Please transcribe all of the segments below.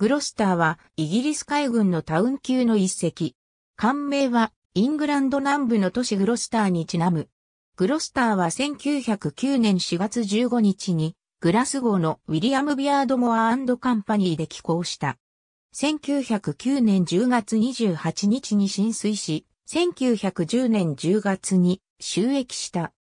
グロスターはイギリス海軍のタウン級の一隻。艦名はイングランド南部の都市グロスターにちなむ。グロスターは1909年4月15日にグラスゴーのウィリアム・ビアードモアカンパニーで寄港した。1909年10月28日に浸水し、1910年10月に収益した。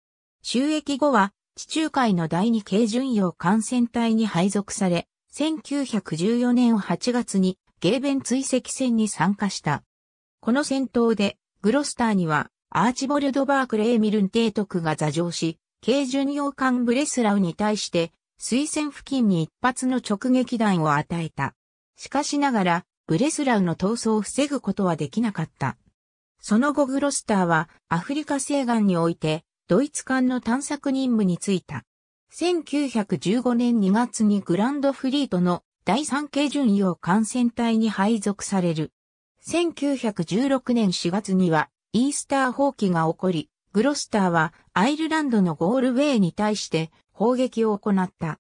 収益後は地中海の第二軽巡洋艦船隊に配属され、1914年8月にゲーベン追跡戦に参加した。この戦闘で、グロスターには、アーチボルド・バークレー・ミルン提督が座上し、軽巡洋艦ブレスラウに対して、水薦付近に一発の直撃弾を与えた。しかしながら、ブレスラウの闘争を防ぐことはできなかった。その後グロスターはアフリカ西岸においてドイツ艦の探索任務に就いた。1915年2月にグランドフリートの第3系巡洋艦船隊に配属される。1916年4月にはイースター放棄が起こり、グロスターはアイルランドのゴールウェイに対して砲撃を行った。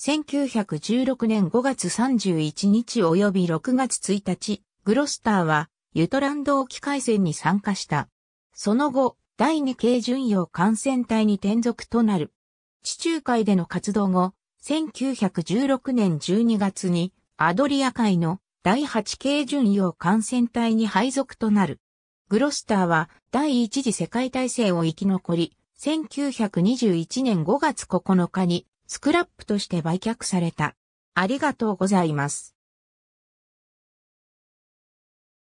1916年5月31日及び6月1日、グロスターはユトランド沖海戦に参加した。その後、第2系巡洋艦船隊に転属となる。地中海での活動後、1916年12月にアドリア海の第8系巡洋艦船隊に配属となる。グロスターは第一次世界大戦を生き残り、1921年5月9日にスクラップとして売却された。ありがとうございます。